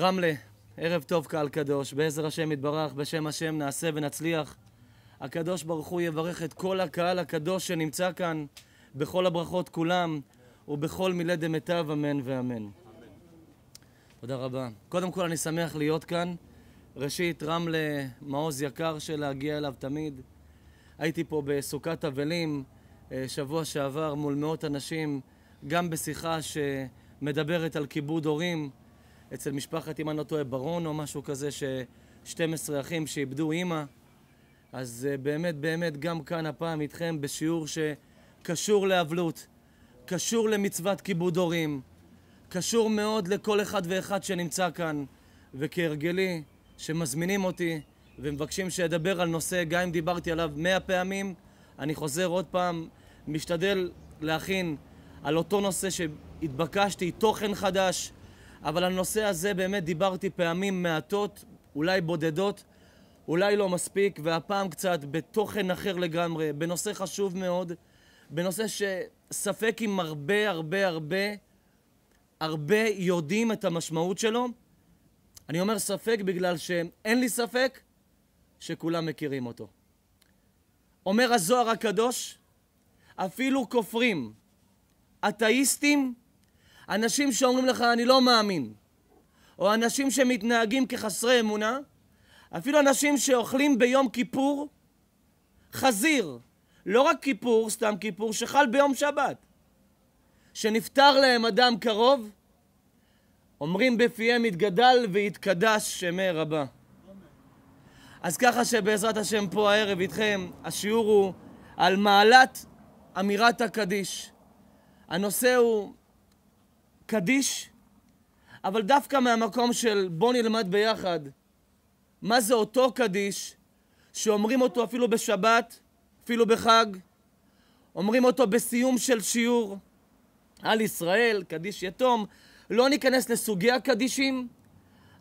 רמלה, ערב טוב קהל קדוש, בעזר השם יתברך, בשם השם נעשה ונצליח. הקדוש ברוך הוא יברך את כל הקהל הקדוש שנמצא כאן, בכל הברכות כולם, ובכל מילי דמיטב, אמן ואמן. תודה רבה. קודם כל אני שמח להיות כאן. ראשית, רמלה, מעוז יקר שלהגיע אליו תמיד. הייתי פה בסוכת אבלים אה, שבוע שעבר מול מאות אנשים, גם בשיחה שמדברת על כיבוד הורים. אצל משפחת, אם אני לא טועה, ברון או משהו כזה, ש... 12 אחים שאיבדו אימא. אז אה, באמת, באמת, גם כאן הפעם איתכם בשיעור שקשור לאבלות, קשור למצוות כיבוד הורים, קשור מאוד לכל אחד ואחד שנמצא כאן. וכהרגלי, שמזמינים אותי ומבקשים שאדבר על נושא, גם אם דיברתי עליו מאה פעמים, אני חוזר עוד פעם, משתדל להכין על אותו נושא שהתבקשתי, תוכן חדש, אבל הנושא הזה באמת דיברתי פעמים מעטות, אולי בודדות, אולי לא מספיק, והפעם קצת בתוכן אחר לגמרי, בנושא חשוב מאוד, בנושא שספק אם הרבה הרבה הרבה הרבה יודעים את המשמעות שלו. אני אומר ספק בגלל שאין לי ספק שכולם מכירים אותו. אומר הזוהר הקדוש, אפילו כופרים, אתאיסטים, אנשים שאומרים לך אני לא מאמין, או אנשים שמתנהגים כחסרי אמונה, אפילו אנשים שאוכלים ביום כיפור חזיר, לא רק כיפור, סתם כיפור, שחל ביום שבת, שנפטר להם אדם קרוב, אומרים בפיהם יתגדל ויתקדש שמי רבה. אז ככה שבעזרת השם פה הערב איתכם, השיעור הוא על מעלת אמירת הקדיש. הנושא הוא קדיש, אבל דווקא מהמקום של בוא נלמד ביחד מה זה אותו קדיש שאומרים אותו אפילו בשבת, אפילו בחג, אומרים אותו בסיום של שיעור על ישראל, קדיש יתום. לא ניכנס לסוגי הקדישים,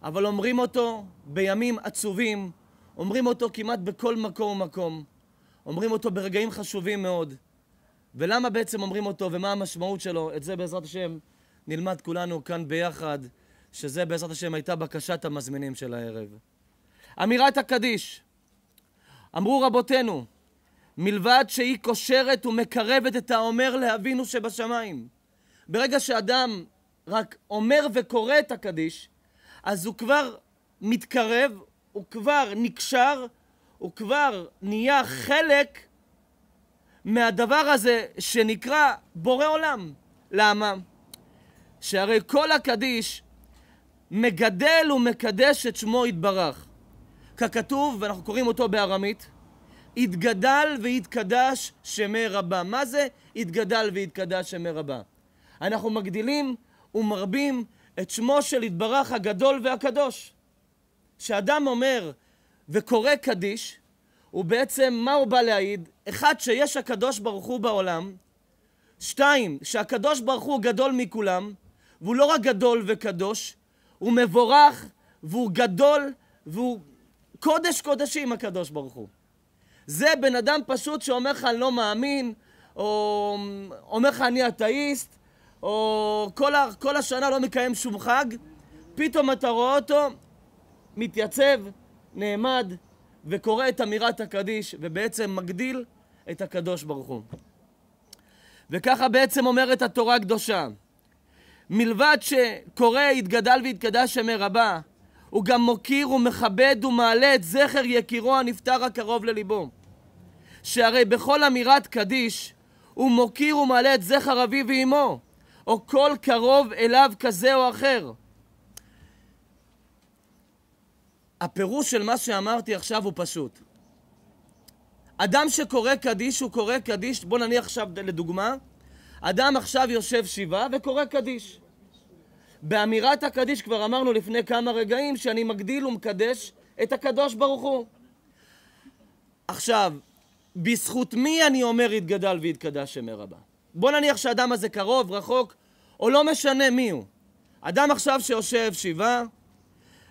אבל אומרים אותו בימים עצובים, אומרים אותו כמעט בכל מקום ומקום, אומרים אותו ברגעים חשובים מאוד. ולמה בעצם אומרים אותו ומה המשמעות שלו, את זה בעזרת השם נלמד כולנו כאן ביחד, שזה בעזרת השם הייתה בקשת המזמינים של הערב. אמירת הקדיש. אמרו רבותינו, מלבד שהיא קושרת ומקרבת את האומר לאבינו שבשמיים. ברגע שאדם רק אומר וקורא את הקדיש, אז הוא כבר מתקרב, הוא כבר נקשר, הוא כבר נהיה חלק מהדבר הזה שנקרא בורא עולם. למה? שהרי כל הקדיש מגדל ומקדש את שמו יתברך. ככתוב, ואנחנו קוראים אותו בארמית, יתגדל ויתקדש שמי רבה. מה זה יתגדל ויתקדש שמי רבה? אנחנו מגדילים ומרבים את שמו של יתברך הגדול והקדוש. כשאדם אומר וקורא קדיש, הוא בעצם, מה הוא בא להעיד? אחד, שיש הקדוש ברוך הוא בעולם, שתיים, שהקדוש ברוך הוא גדול מכולם, והוא לא רק גדול וקדוש, הוא מבורך והוא גדול והוא קודש קודשים הקדוש ברוך הוא. זה בן אדם פשוט שאומר לך אני לא מאמין, או אומר לך אני אתאיסט, או כל, ה, כל השנה לא מקיים שום חג, פתאום אתה רואה אותו מתייצב, נעמד, וקורא את אמירת הקדיש, ובעצם מגדיל את הקדוש ברוך הוא. וככה בעצם אומרת התורה הקדושה. מלבד שקורא התגדל והתקדש שמי רבה, הוא גם מוקיר ומכבד ומעלה את זכר יקירו הנפטר הקרוב לליבו. שהרי בכל אמירת קדיש הוא מוקיר ומעלה את זכר אביו ואמו, או כל קרוב אליו כזה או אחר. הפירוש של מה שאמרתי עכשיו הוא פשוט. אדם שקורא קדיש, הוא קורא קדיש, בוא נניח עכשיו לדוגמה, אדם עכשיו יושב שבעה וקורא קדיש. באמירת הקדיש כבר אמרנו לפני כמה רגעים שאני מגדיל ומקדש את הקדוש ברוך הוא. עכשיו, בזכות מי אני אומר יתגדל ויתקדש אמר רבה? בוא נניח שהאדם הזה קרוב, רחוק, או לא משנה מי הוא. אדם עכשיו שיושב שבעה,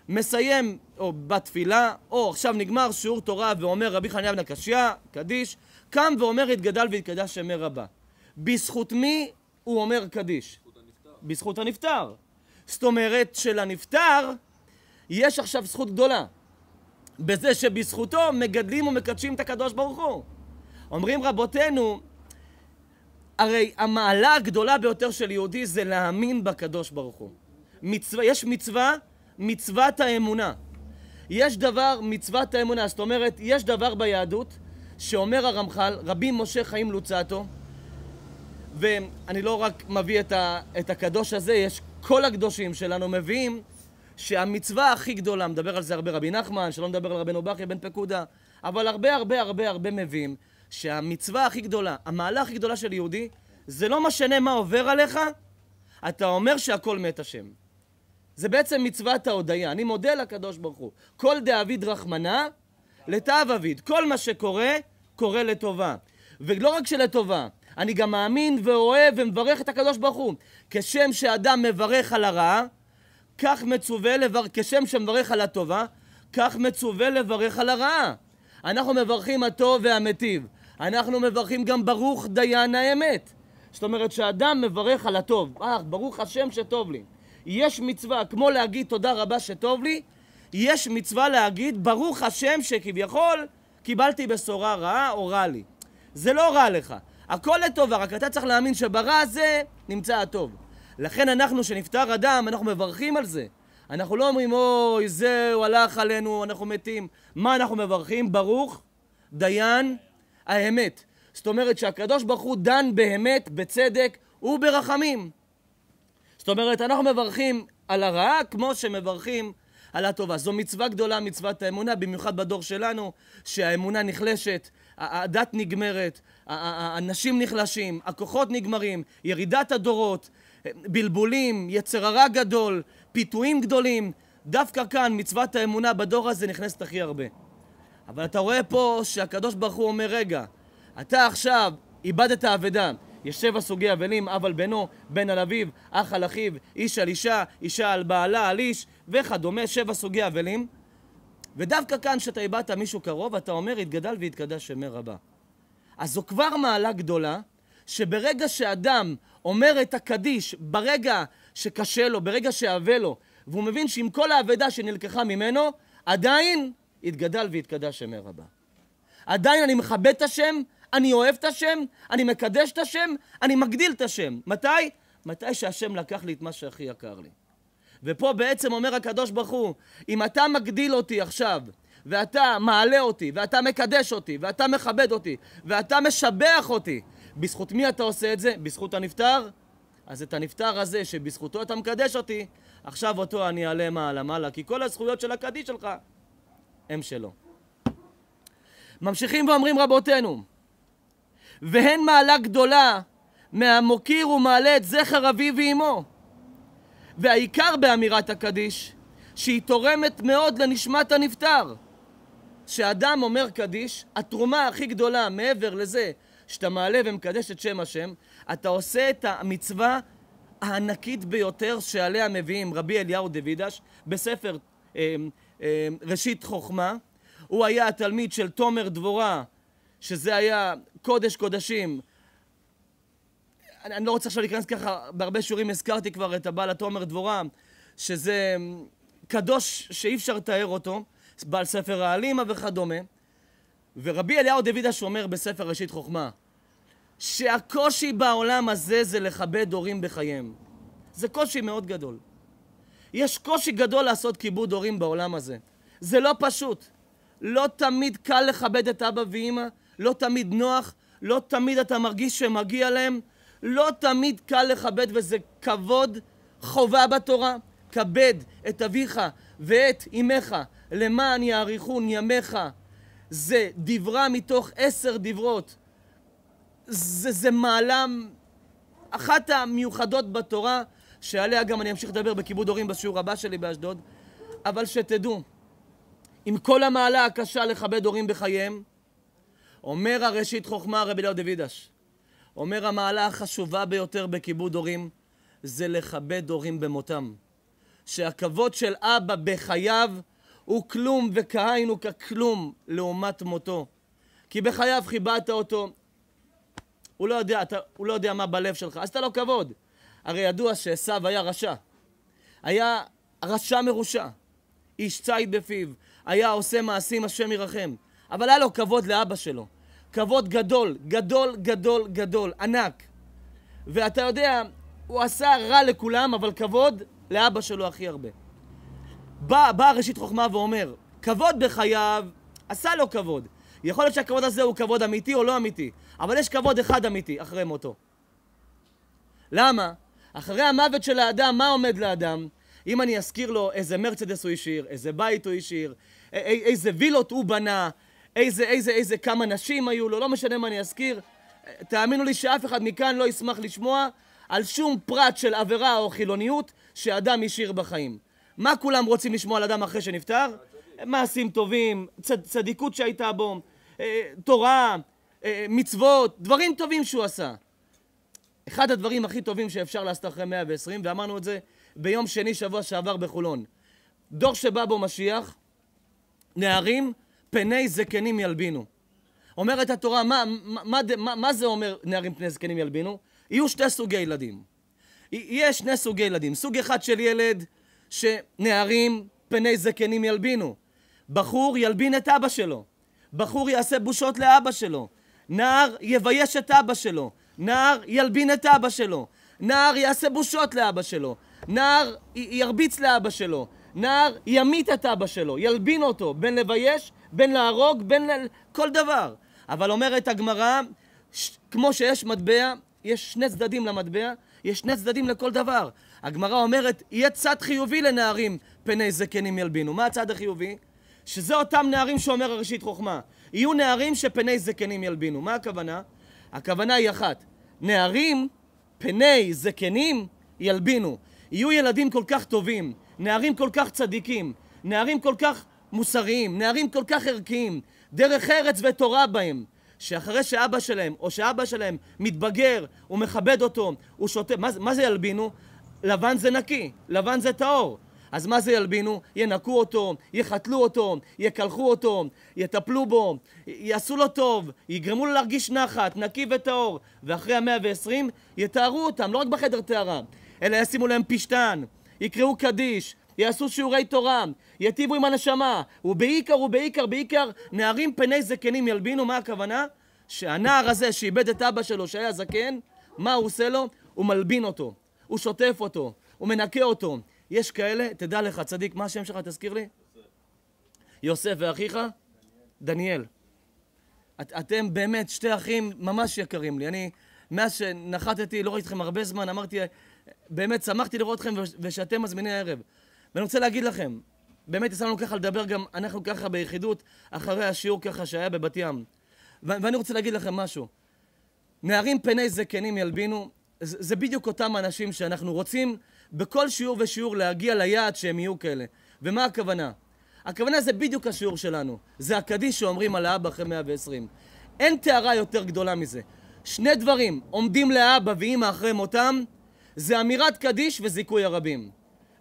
מסיים או בתפילה, או עכשיו נגמר שיעור תורה ואומר רבי חניה בן הקשיא, קדיש, קם ואומר יתגדל ויתקדש אמר רבה. בזכות מי הוא אומר קדיש? בזכות הנפטר. זאת אומרת שלנפטר יש עכשיו זכות גדולה. בזה שבזכותו מגדלים ומקדשים את הקדוש ברוך הוא. אומרים רבותינו, הרי המעלה הגדולה ביותר של יהודי זה להאמין בקדוש ברוך הוא. מצווה, יש מצווה, מצוות האמונה. יש דבר, מצוות האמונה. זאת אומרת, יש דבר ביהדות שאומר הרמח"ל, רבי משה חיים לוצאטו, ואני לא רק מביא את, ה, את הקדוש הזה, יש כל הקדושים שלנו מביאים שהמצווה הכי גדולה, מדבר על זה הרבה רבי נחמן, שלא נדבר על רבנו בכי בן פקודה, אבל הרבה הרבה הרבה הרבה מביאים שהמצווה הכי גדולה, המעלה הכי גדולה של יהודי, זה לא משנה מה עובר עליך, אתה אומר שהכל מת השם. זה בעצם מצוות ההודיה. אני מודה לקדוש ברוך הוא. כל דאביד רחמנה, לתאב אביד. כל מה שקורה, קורה לטובה. ולא רק שלטובה, אני גם מאמין ואוהב ומברך את הקדוש ברוך הוא. כשם שאדם מברך על הרע, כך מצווה לברך, כשם שמברך על הטובה, כך מצווה לברך על הרעה. אנחנו מברכים הטוב והמיטיב. אנחנו מברכים גם ברוך דיין האמת. זאת אומרת שאדם מברך על הטוב. אה, ברוך השם שטוב לי. יש מצווה, כמו להגיד תודה רבה שטוב לי, יש מצווה להגיד ברוך השם שכביכול קיבלתי בשורה רעה או רע לי. זה לא רע לך. הכל לטובה, רק אתה צריך להאמין שברע הזה נמצא הטוב. לכן אנחנו, שנפטר אדם, אנחנו מברכים על זה. אנחנו לא אומרים, אוי, זהו, הלך עלינו, אנחנו מתים. מה אנחנו מברכים? ברוך, דיין, האמת. זאת אומרת שהקדוש ברוך הוא דן באמת, בצדק וברחמים. זאת אומרת, אנחנו מברכים על הרעה כמו שמברכים על הטובה. זו מצווה גדולה, מצוות האמונה, במיוחד בדור שלנו, שהאמונה נחלשת, הדת נגמרת, האנשים נחלשים, הכוחות נגמרים, ירידת הדורות, בלבולים, יצר הרע גדול, פיתויים גדולים. דווקא כאן מצוות האמונה בדור הזה נכנסת הכי הרבה. אבל אתה רואה פה שהקדוש ברוך הוא אומר, רגע, אתה עכשיו איבדת אבדה. יש שבע סוגי אבלים, אב על בנו, בן על אביו, אח על אחיו, איש על אישה, אישה על בעלה, על איש, וכדומה, שבע סוגי אבלים. ודווקא כאן, כשאתה איבדת מישהו קרוב, אתה אומר, התגדל והתקדש שמי רבה. אז זו כבר מעלה גדולה, שברגע שאדם אומר את הקדיש, ברגע שקשה לו, ברגע שאבה לו, והוא מבין שעם כל האבדה שנלקחה ממנו, עדיין יתגדל ויתקדש שמי רבה. עדיין אני מכבד את השם, אני אוהב את השם, אני מקדש את השם, אני מגדיל את השם. מתי? מתי שהשם לקח לי את מה שהכי יקר לי. ופה בעצם אומר הקדוש ברוך הוא, אם אתה מגדיל אותי עכשיו ואתה מעלה אותי, ואתה מקדש אותי, ואתה מכבד אותי, ואתה משבח אותי. בזכות מי אתה עושה את זה? בזכות הנפטר? אז את הנפטר הזה, שבזכותו אתה מקדש אותי, עכשיו אותו אני אעלה מעלה מעלה, כי כל הזכויות של הקדיש שלך הם שלו. ממשיכים ואומרים רבותינו, והן מעלה גדולה מהמוקיר ומעלה את זכר אביו ואימו. והעיקר באמירת הקדיש, שהיא תורמת מאוד לנשמת הנפטר. שאדם אומר קדיש, התרומה הכי גדולה מעבר לזה שאתה מעלה ומקדש את שם השם, אתה עושה את המצווה הענקית ביותר שעליה מביאים רבי אליהו דוידש בספר אה, אה, ראשית חוכמה. הוא היה התלמיד של תומר דבורה, שזה היה קודש קודשים. אני, אני לא רוצה עכשיו להיכנס ככה, בהרבה שיעורים הזכרתי כבר את הבעל התומר דבורה, שזה אה, קדוש שאי אפשר לתאר אותו. בעל ספר העלימה וכדומה. ורבי אליהו דוידא אומר בספר ראשית חוכמה, שהקושי בעולם הזה זה לכבד הורים בחייהם. זה קושי מאוד גדול. יש קושי גדול לעשות כיבוד הורים בעולם הזה. זה לא פשוט. לא תמיד קל לכבד את אבא ואימא, לא תמיד נוח, לא תמיד אתה מרגיש שמגיע להם, לא תמיד קל לכבד, וזה כבוד, חובה בתורה. כבד את אביך ואת אמך למען יאריכון ימיך, זה דברה מתוך עשר דברות. זה, זה מעלה, אחת המיוחדות בתורה, שעליה גם אני אמשיך לדבר בכיבוד הורים בשיעור הבא שלי באשדוד, אבל שתדעו, עם כל המעלה הקשה לכבד הורים בחייהם, אומר הראשית חוכמה רבי אליהו דוידש, אומר המעלה החשובה ביותר בכיבוד הורים זה לכבד הורים במותם. שהכבוד של אבא בחייו הוא כלום וכהיינו ככלום לעומת מותו. כי בחייו כיבדת אותו, הוא לא, יודע, אתה, הוא לא יודע מה בלב שלך, אז אתה לא כבוד. הרי ידוע שעשו היה רשע. היה רשע מרושע, איש ציד בפיו, היה עושה מעשים השם ירחם. אבל היה לו כבוד לאבא שלו. כבוד גדול, גדול, גדול, גדול, ענק. ואתה יודע, הוא עשה רע לכולם, אבל כבוד לאבא שלו הכי הרבה. בא, בא ראשית חוכמה ואומר, כבוד בחייו עשה לו כבוד. יכול להיות שהכבוד הזה הוא כבוד אמיתי או לא אמיתי, אבל יש כבוד אחד אמיתי אחרי מותו. למה? אחרי המוות של האדם, מה עומד לאדם? אם אני אזכיר לו איזה מרצדס הוא השאיר, איזה בית הוא השאיר, איזה וילות הוא בנה, איזה, איזה, איזה כמה נשים היו לו, לא משנה מה אני אזכיר. תאמינו לי שאף אחד מכאן לא ישמח לשמוע על שום פרט של עבירה או חילוניות שאדם השאיר בחיים. מה כולם רוצים לשמוע על אדם אחרי שנפטר? מעשים טובים, צד, צדיקות שהייתה בו, אה, תורה, אה, מצוות, דברים טובים שהוא עשה. אחד הדברים הכי טובים שאפשר לעשות אחרי 120, ואמרנו את זה ביום שני שבוע שעבר בחולון. דור שבא בו משיח, נערים, פני זקנים ילבינו. אומרת התורה, מה, מה, מה, מה, מה זה אומר נערים פני זקנים ילבינו? יהיו שתי סוגי ילדים. יש שני סוגי ילדים. סוג אחד של ילד שנערים פני זקנים ילבינו. בחור ילבין את אבא שלו. בחור יעשה בושות לאבא שלו. נער יבייש את אבא שלו. נער ילבין את אבא שלו. נער יעשה בושות לאבא שלו. נער ירביץ לאבא שלו. נער ימית את אבא שלו. ילבין אותו. בין לבייש, בין להרוג, בין ל... כל דבר. אבל אומרת הגמרא, ש... כמו שיש מטבע, יש שני צדדים למטבע, יש שני צדדים לכל דבר. הגמרא אומרת, יהיה צד חיובי לנערים פני זקנים ילבינו. מה הצד החיובי? שזה אותם נערים שאומר הראשית חוכמה. יהיו נערים שפני זקנים ילבינו. מה הכוונה? הכוונה היא אחת. נערים, פני זקנים, ילבינו. יהיו ילדים כל כך טובים, נערים כל כך צדיקים, נערים כל כך מוסריים, נערים כל כך ערכיים, דרך ארץ ותורה בהם. שאחרי שאבא שלהם, או שאבא שלהם מתבגר, הוא מכבד אותו, הוא שותה, מה, מה זה ילבינו? לבן זה נקי, לבן זה טהור. אז מה זה ילבינו? ינקו אותו, יחתלו אותו, יקלחו אותו, יטפלו בו, יעשו לו טוב, יגרמו לו להרגיש נחת, נקי וטהור. ואחרי המאה ועשרים יטהרו אותם, לא רק בחדר טהרה, אלא ישימו להם פשתן, יקראו קדיש, יעשו שיעורי תורה, יטיבו עם הנשמה, ובעיקר ובעיקר בעיקר נערים פני זקנים ילבינו, מה הכוונה? שהנער הזה שאיבד את אבא שלו שהיה זקן, מה הוא עושה לו? הוא מלבין אותו. הוא שוטף אותו, הוא מנקה אותו. יש כאלה, תדע לך, צדיק, מה השם שלך, תזכיר לי? יוסף ואחיך? דניאל. את, אתם באמת שתי אחים ממש יקרים לי. אני, מאז שנחתתי, לא ראיתי אתכם הרבה זמן, אמרתי, באמת שמחתי לראות אתכם ושאתם מזמיני הערב. ואני רוצה להגיד לכם, באמת יצא לנו ככה לדבר גם, אנחנו ככה ביחידות, אחרי השיעור ככה שהיה בבת ים. ואני רוצה להגיד לכם משהו. נערים פני זקנים ילבינו, זה, בדיוק אותם אנשים שאנחנו רוצים בכל שיעור ושיעור להגיע ליעד שהם יהיו כאלה. ומה הכוונה? הכוונה זה בדיוק השיעור שלנו. זה הקדיש שאומרים על האבא אחרי 120. אין טהרה יותר גדולה מזה. שני דברים עומדים לאבא ואימא אחרי מותם, זה אמירת קדיש וזיכוי הרבים.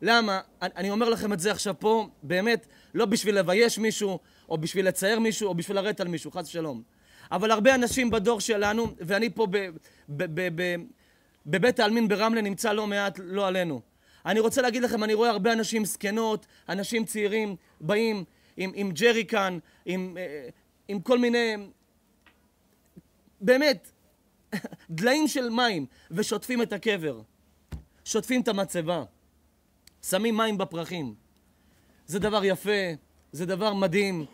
למה? אני אומר לכם את זה עכשיו פה, באמת, לא בשביל לבייש מישהו, או בשביל לצייר מישהו, או בשביל לרדת על מישהו, חס ושלום. אבל הרבה אנשים בדור שלנו, ואני פה ב... ב, ב, ב, ב, בבית העלמין ברמלה נמצא לא מעט, לא עלינו. אני רוצה להגיד לכם, אני רואה הרבה אנשים זקנות, אנשים צעירים, באים עם, עם ג'ריקן, עם, אה, עם כל מיני... באמת, דליים של מים, ושוטפים את הקבר. שוטפים את המצבה. שמים מים בפרחים. זה דבר יפה, זה דבר מדהים,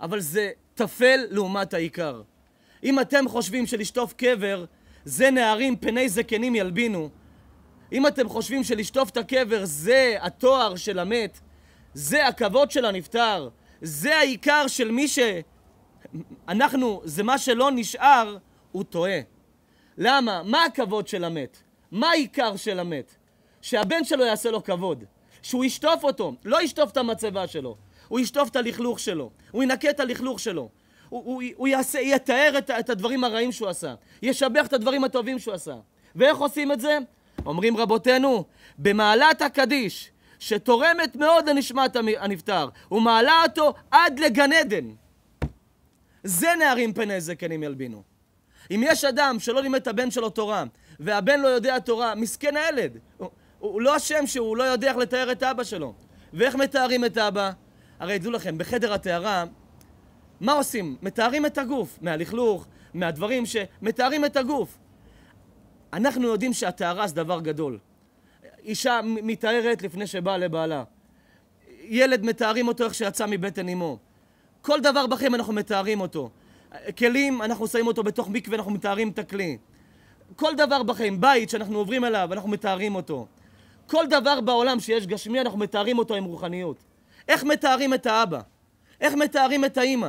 אבל זה טפל לעומת העיקר. אם אתם חושבים שלשטוף קבר זה נערים פני זקנים ילבינו. אם אתם חושבים שלשטוף את הקבר זה התואר של המת, זה הכבוד של הנפטר, זה העיקר של מי ש... אנחנו, זה מה שלא נשאר, הוא טועה. למה? מה הכבוד של המת? מה העיקר של המת? שהבן שלו יעשה לו כבוד. שהוא ישטוף אותו, לא ישטוף את המצבה שלו. הוא ישטוף את הלכלוך שלו. הוא ינקה את הלכלוך שלו. הוא, הוא, הוא יעשה, יתאר את, את הדברים הרעים שהוא עשה, ישבח את הדברים הטובים שהוא עשה. ואיך עושים את זה? אומרים רבותינו, במעלת הקדיש, שתורמת מאוד לנשמת הנפטר, ומעלה אותו עד לגן עדן. זה נערים פני זקנים ילבינו. אם יש אדם שלא לימד את הבן שלו תורה, והבן לא יודע תורה, מסכן הילד. הוא, הוא לא אשם שהוא לא יודע איך לתאר את אבא שלו. ואיך מתארים את אבא? הרי ידעו לכם, בחדר הטהרה מה עושים? מתארים את הגוף מהלכלוך, מהדברים ש... מתארים את הגוף. אנחנו יודעים שהטהרה זה דבר גדול. אישה מתארת לפני שבאה לבעלה. ילד מתארים אותו איך שיצא מבטן אמו. כל דבר בחיים אנחנו מתארים אותו. כלים, אנחנו שמים אותו בתוך מקווה, אנחנו מתארים את הכלי. כל דבר בחיים, בית שאנחנו עוברים אליו, אנחנו מתארים אותו. כל דבר בעולם שיש גשמי, אנחנו מתארים אותו עם רוחניות. איך מתארים את האבא? איך מתארים את האימא?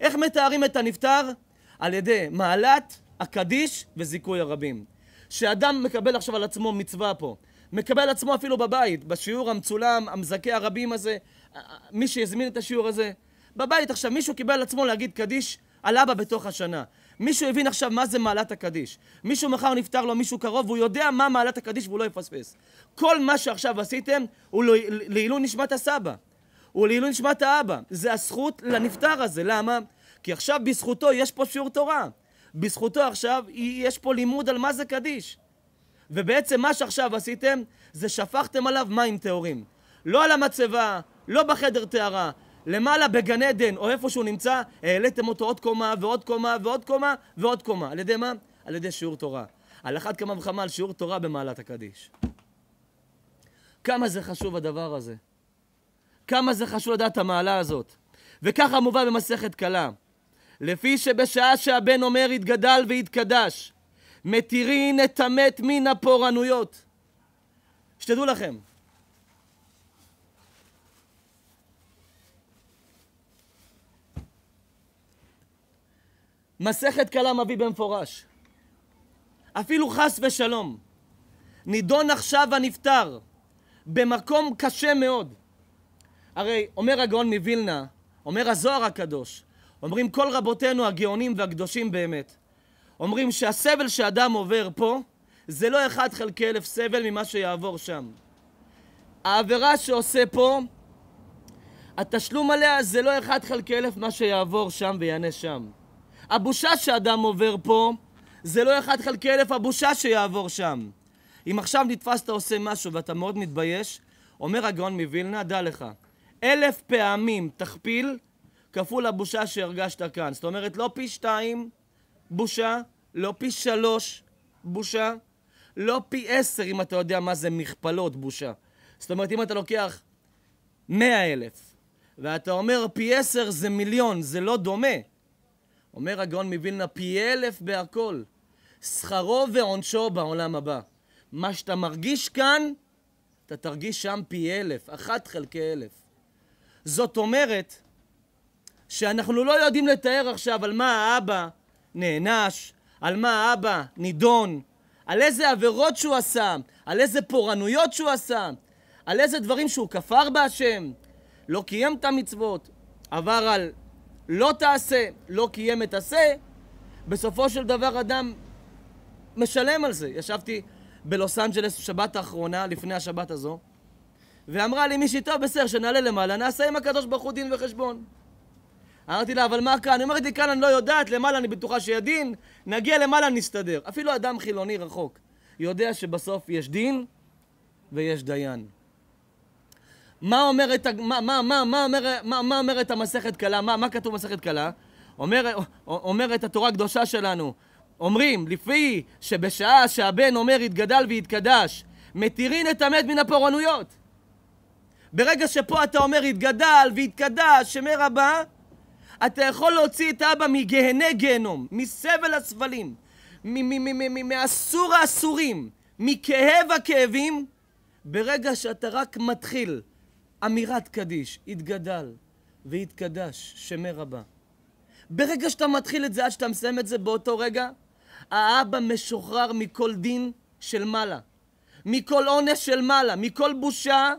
איך מתארים את הנפטר? על ידי מעלת, הקדיש וזיכוי הרבים. שאדם מקבל עכשיו על עצמו מצווה פה. מקבל על עצמו אפילו בבית, בשיעור המצולם, המזכה הרבים הזה, מי שהזמין את השיעור הזה. בבית עכשיו מישהו קיבל על עצמו להגיד קדיש על אבא בתוך השנה. מישהו הבין עכשיו מה זה מעלת הקדיש. מישהו מחר נפטר לו מישהו קרוב, והוא יודע מה מעלת הקדיש והוא לא יפספס. כל מה שעכשיו עשיתם הוא לא, לעילוי נשמת הסבא. הוא לעילוי נשמת האבא. זה הזכות לנפטר הזה. למה? כי עכשיו בזכותו יש פה שיעור תורה. בזכותו עכשיו יש פה לימוד על מה זה קדיש. ובעצם מה שעכשיו עשיתם, זה שפכתם עליו מים טהורים. לא על המצבה, לא בחדר טהרה, למעלה בגן עדן, או איפה שהוא נמצא, העליתם אותו עוד קומה ועוד קומה ועוד קומה ועוד קומה. על ידי מה? על ידי שיעור תורה. על אחת כמה וכמה על שיעור תורה במעלת הקדיש. כמה זה חשוב הדבר הזה. כמה זה חשוב לדעת המעלה הזאת. וככה מובא במסכת קלה. לפי שבשעה שהבן אומר יתגדל ויתקדש, מתירין את המת מן הפורענויות. שתדעו לכם, מסכת קלה מביא במפורש. אפילו חס ושלום, נידון עכשיו הנפטר במקום קשה מאוד, הרי אומר הגאון מווילנה, אומר הזוהר הקדוש, אומרים כל רבותינו הגאונים והקדושים באמת, אומרים שהסבל שאדם עובר פה זה לא אחד חלקי אלף סבל ממה שיעבור שם. העבירה שעושה פה, התשלום עליה זה לא אחד חלקי אלף מה שיעבור שם ויענה שם. הבושה שאדם עובר פה זה לא אחד חלקי אלף הבושה שיעבור שם. אם עכשיו נתפסת עושה משהו ואתה מאוד מתבייש, אומר הגאון מווילנה, דע לך, אלף פעמים תכפיל כפול הבושה שהרגשת כאן. זאת אומרת, לא פי שתיים בושה, לא פי שלוש בושה, לא פי עשר אם אתה יודע מה זה מכפלות בושה. זאת אומרת, אם אתה לוקח מאה אלף, ואתה אומר פי עשר זה מיליון, זה לא דומה. אומר הגאון מווילנה, פי אלף בהכל. שכרו ועונשו בעולם הבא. מה שאתה מרגיש כאן, אתה תרגיש שם פי אלף, אחת חלקי אלף. זאת אומרת שאנחנו לא יודעים לתאר עכשיו על מה האבא נענש, על מה האבא נידון, על איזה עבירות שהוא עשה, על איזה פורענויות שהוא עשה, על איזה דברים שהוא כפר בהשם, לא קיים את המצוות, עבר על לא תעשה, לא קיים את עשה, בסופו של דבר אדם משלם על זה. ישבתי בלוס אנג'לס שבת האחרונה, לפני השבת הזו, ואמרה לי מישהי, טוב, בסדר, שנעלה למעלה, נעשה עם הקדוש ברוך הוא דין וחשבון. אמרתי לה, אבל מה כאן? היא אומרת לי, כאן אני לא יודעת, למעלה אני בטוחה שיהיה דין, נגיע למעלה, נסתדר. אפילו אדם חילוני רחוק יודע שבסוף יש דין ויש דיין. מה אומרת, מה, מה, מה, מה, אומר, מה, אומרת המסכת קלה? מה, מה כתוב במסכת קלה? אומרת אומר, התורה הקדושה שלנו, אומרים, לפי שבשעה שהבן אומר יתגדל ויתקדש, מתירין את המת מן הפורענויות. ברגע שפה אתה אומר התגדל והתקדש, שמר הבא, אתה יכול להוציא את אבא מגהני גהנום, מסבל הסבלים, מאסור האסורים, מכאב הכאבים, ברגע שאתה רק מתחיל אמירת קדיש, התגדל והתקדש, שמר הבא. ברגע שאתה מתחיל את זה, עד שאתה מסיים את זה באותו רגע, האבא משוחרר מכל דין של מעלה, מכל עונש של מעלה, מכל בושה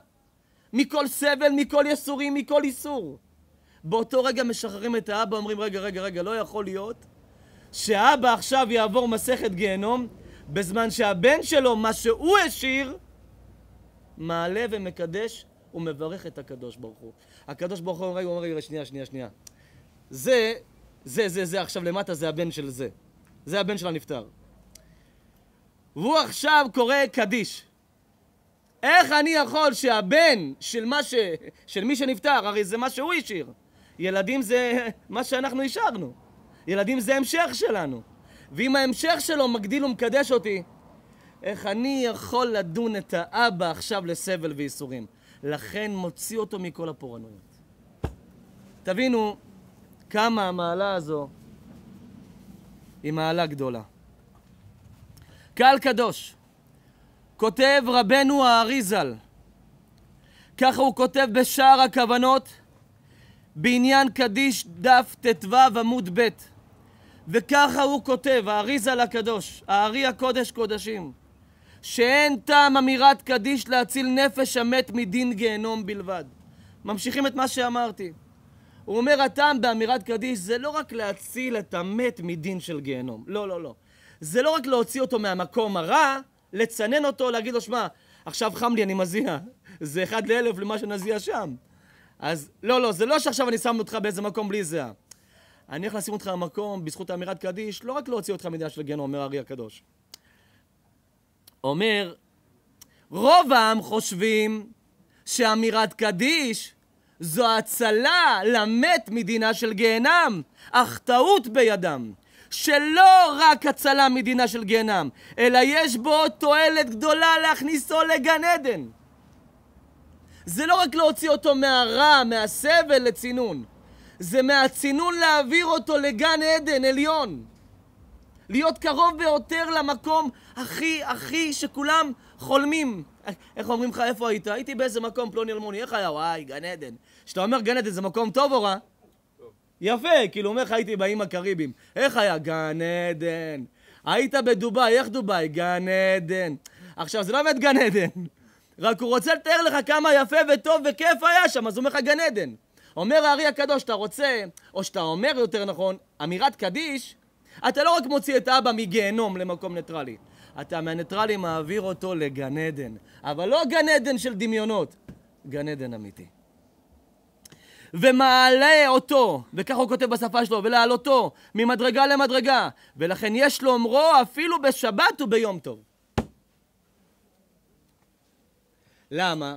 מכל סבל, מכל יסורים, מכל איסור. באותו רגע משחררים את האבא, אומרים, רגע, רגע, רגע, לא יכול להיות שהאבא עכשיו יעבור מסכת גיהנום, בזמן שהבן שלו, מה שהוא השאיר, מעלה ומקדש ומברך את הקדוש ברוך הוא. הקדוש ברוך הוא אומר, רגע, רגע, שנייה, שנייה, שנייה. זה, זה, זה, זה, עכשיו למטה זה הבן של זה. זה הבן של הנפטר. והוא עכשיו קורא קדיש. איך אני יכול שהבן של, מה ש... של מי שנפטר, הרי זה מה שהוא השאיר. ילדים זה מה שאנחנו השארנו. ילדים זה המשך שלנו. ואם ההמשך שלו מגדיל ומקדש אותי, איך אני יכול לדון את האבא עכשיו לסבל וייסורים? לכן מוציא אותו מכל הפורענויות. תבינו כמה המעלה הזו היא מעלה גדולה. קהל קדוש, כותב רבנו הארי ז"ל, ככה הוא כותב בשאר הכוונות בעניין קדיש דף ט"ו עמוד ב', וככה הוא כותב, הארי ז"ל הקדוש, הארי הקודש קודשים, שאין טעם אמירת קדיש להציל נפש המת מדין גיהנום בלבד. ממשיכים את מה שאמרתי. הוא אומר, הטעם באמירת קדיש זה לא רק להציל את המת מדין של גיהנום. לא, לא, לא. זה לא רק להוציא אותו מהמקום הרע, לצנן אותו, להגיד לו, שמע, עכשיו חם לי, אני מזיע. זה אחד לאלף למה שנזיע שם. אז לא, לא, זה לא שעכשיו אני שם אותך באיזה מקום בלי זיעה. אני הולך לשים אותך במקום, בזכות האמירת קדיש, לא רק להוציא אותך מדינה של גיהנום, אומר הארי הקדוש. אומר, רוב העם חושבים שאמירת קדיש זו הצלה למת מדינה של גיהנם, אך טעות בידם. שלא רק הצלה מדינה של גיהנם, אלא יש בו תועלת גדולה להכניסו לגן עדן. זה לא רק להוציא אותו מהרע, מהסבל, לצינון. זה מהצינון להעביר אותו לגן עדן עליון. להיות קרוב ביותר למקום הכי הכי שכולם חולמים. איך אומרים לך, איפה היית? הייתי באיזה מקום, פלוני אלמוני, איך היה? וואי, גן עדן. כשאתה אומר גן עדן זה מקום טוב או רע? יפה, כאילו, אומר לך, הייתי באים הקריבים. איך היה? גן עדן. היית בדובאי, איך דובאי? גן עדן. עכשיו, זה לא באמת גן עדן. רק הוא רוצה לתאר לך כמה יפה וטוב וכיף היה שם, אז הוא אומר לך גן עדן. אומר הארי הקדוש, אתה רוצה, או שאתה אומר יותר נכון, אמירת קדיש, אתה לא רק מוציא את האבא מגיהנום למקום ניטרלי, אתה מהניטרלי מעביר אותו לגן עדן. אבל לא גן עדן של דמיונות, גן עדן אמיתי. ומעלה אותו, וכך הוא כותב בשפה שלו, ולהעלותו ממדרגה למדרגה, ולכן יש לאומרו אפילו בשבת וביום טוב. למה?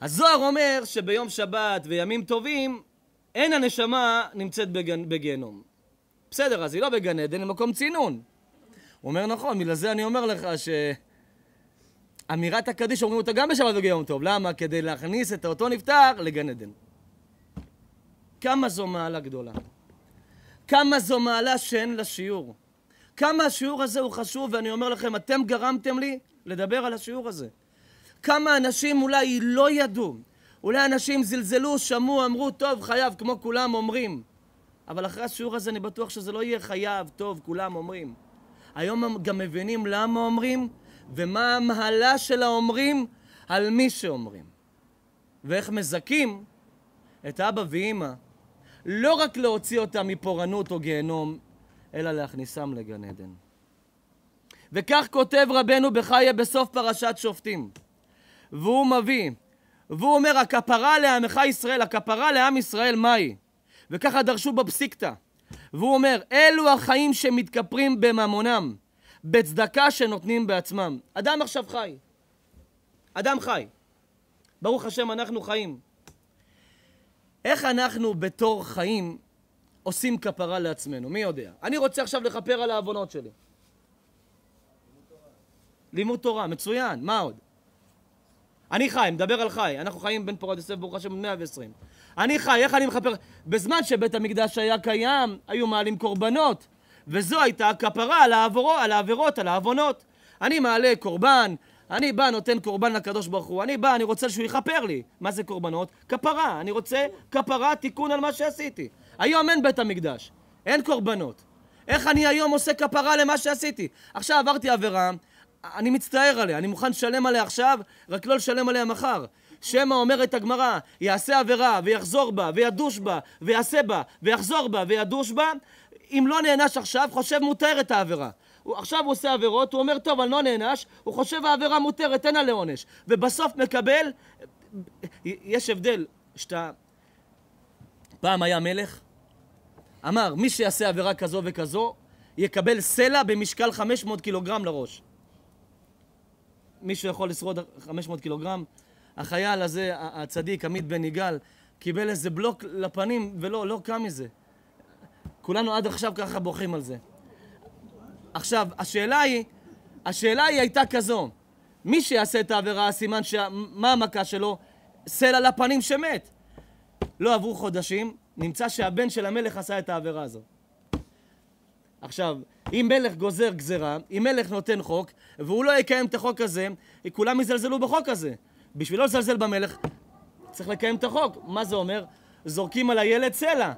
הזוהר אומר שביום שבת וימים טובים אין הנשמה נמצאת בגן, בגיהנום. בסדר, אז היא לא בגן עדן, היא מקום צינון. הוא אומר, נכון, בגלל זה אני אומר לך ש... אמירת הקדיש אומרים אותה גם בשבת וביום טוב. למה? כדי להכניס את אותו נפטר לגן עדן. כמה זו מעלה גדולה. כמה זו מעלה שאין לה שיעור. כמה השיעור הזה הוא חשוב, ואני אומר לכם, אתם גרמתם לי לדבר על השיעור הזה. כמה אנשים אולי לא ידעו, אולי אנשים זלזלו, שמעו, אמרו, טוב, חייב, כמו כולם אומרים. אבל אחרי השיעור הזה אני בטוח שזה לא יהיה חייב, טוב, כולם אומרים. היום הם גם מבינים למה אומרים, ומה המהלה של האומרים על מי שאומרים. ואיך מזכים את אבא ואימא לא רק להוציא אותם מפורענות או גיהנום, אלא להכניסם לגן עדן. וכך כותב רבנו בחיה בסוף פרשת שופטים. והוא מביא, והוא אומר, הכפרה לעמך ישראל, הכפרה לעם ישראל, מהי? וככה דרשו בפסיקתא. והוא אומר, אלו החיים שמתכפרים בממונם, בצדקה שנותנים בעצמם. אדם עכשיו חי. אדם חי. ברוך השם, אנחנו חיים. איך אנחנו בתור חיים עושים כפרה לעצמנו? מי יודע? אני רוצה עכשיו לכפר על העוונות שלי. לימוד תורה. מצוין, מה עוד? אני חי, מדבר על חי. אנחנו חיים בן פורת יוסף, ברוך השם, 120. אני חי, איך אני מכפר? בזמן שבית המקדש היה קיים, היו מעלים קורבנות, וזו הייתה הכפרה על העבירות, על העוונות. אני מעלה קורבן, אני בא, נותן קורבן לקדוש ברוך הוא, אני בא, אני רוצה שהוא יכפר לי. מה זה קורבנות? כפרה. אני רוצה כפרה, תיקון על מה שעשיתי. היום אין בית המקדש, אין קורבנות. איך אני היום עושה כפרה למה שעשיתי? עכשיו עברתי עבירה, אני מצטער עליה, אני מוכן לשלם עליה עכשיו, רק לא לשלם עליה מחר. שמא אומרת הגמרא, יעשה עבירה ויחזור בה וידוש בה ויעשה בה ויחזור בה וידוש בה, אם לא נענש עכשיו, חושב מותר את העבירה. הוא עכשיו עושה עבירות, הוא אומר, טוב, אני לא נענש, הוא חושב העבירה מותרת, אין עליה עונש. ובסוף מקבל, יש הבדל, שאתה... פעם היה מלך, אמר, מי שיעשה עבירה כזו וכזו, יקבל סלע במשקל 500 קילוגרם לראש. מישהו יכול לשרוד 500 קילוגרם? החייל הזה, הצדיק, עמית בן יגאל, קיבל איזה בלוק לפנים ולא, לא קם מזה. כולנו עד עכשיו ככה בוכים על זה. עכשיו, השאלה היא, השאלה היא הייתה כזו, מי שיעשה את העבירה, סימן ש... מה המכה שלו? סלע לפנים שמת. לא עברו חודשים, נמצא שהבן של המלך עשה את העבירה הזו. עכשיו, אם מלך גוזר גזרה, אם מלך נותן חוק, והוא לא יקיים את החוק הזה, כולם יזלזלו בחוק הזה. בשביל לא לזלזל במלך, צריך לקיים את החוק. מה זה אומר? זורקים על הילד סלע.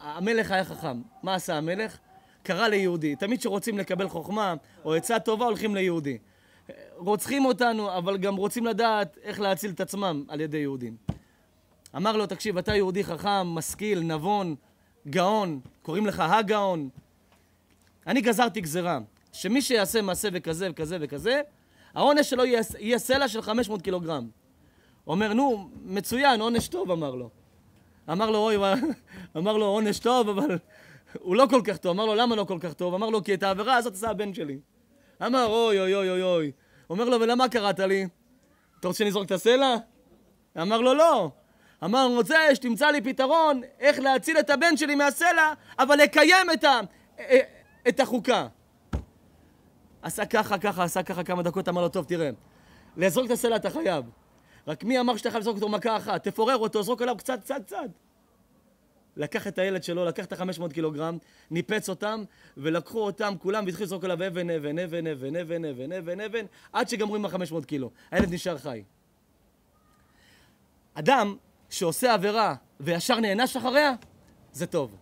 המלך היה חכם. מה עשה המלך? קרא ליהודי. תמיד כשרוצים לקבל חוכמה או עצה טובה, הולכים ליהודי. רוצחים אותנו, אבל גם רוצים לדעת איך להציל את עצמם על ידי יהודים. אמר לו, תקשיב, אתה יהודי חכם, משכיל, נבון, גאון, קוראים לך הגאון. אני גזרתי גזרה, שמי שיעשה מעשה וכזה וכזה וכזה, העונש שלו יהיה סלע של 500 קילוגרם. אומר, נו, מצוין, עונש טוב, אמר לו. אמר לו, אוי, אמר לו, עונש טוב, אבל הוא לא כל כך טוב. אמר לו, למה לא כל כך טוב? אמר לו, כי את העבירה הזאת עשה הבן שלי. אמר, אוי, אוי, אוי, אוי, הוא אומר לו, ולמה קראת לי? אתה רוצה שנזרוק את הסלע? אמר לו, לא. אמר, הוא רוצה שתמצא לי פתרון איך להציל את הבן שלי מהסלע, אבל לקיים את, ה, אה, את החוקה. עשה ככה, ככה, עשה ככה כמה דקות, אמר לו, טוב, תראה, לזרוק את הסלע אתה חייב. רק מי אמר שאתה חייב לזרוק אותו מכה אחת? תפורר אותו, זרוק עליו קצת, קצת, קצת. לקח את הילד שלו, לקח את ה-500 קילוגרם, ניפץ אותם, ולקחו אותם כולם והתחילו לזרוק עליו אבן, אבן, אבן, אבן, אבן, אבן, אבן, אבן, עד שגמרו עם ה-500 קילו. הילד נשאר חי. אדם שעושה עבירה וישר נענש אחריה, זה טוב.